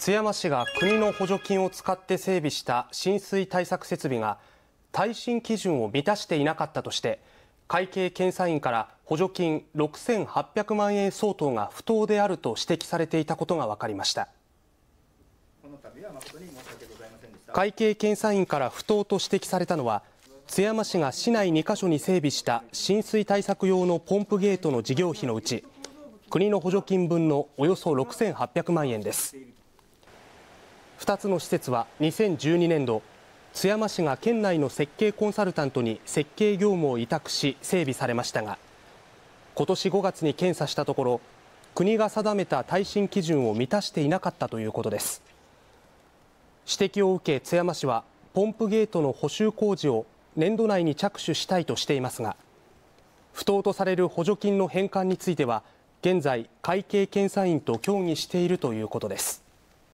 津山市が国の補助金を使って整備した浸水対策設備が耐震基準を満たしていなかったとして会計検査院から補助金6800万円相当が不当であると指摘されていたことが分かりました会計検査院から不当と指摘されたのは津山市が市内2カ所に整備した浸水対策用のポンプゲートの事業費のうち国の補助金分のおよそ6800万円です。2つの施設は2012年度津山市が県内の設計コンサルタントに設計業務を委託し整備されましたが今年5月に検査したところ国が定めた耐震基準を満たしていなかったということです指摘を受け津山市はポンプゲートの補修工事を年度内に着手したいとしていますが不当とされる補助金の返還については現在会計検査院と協議しているということです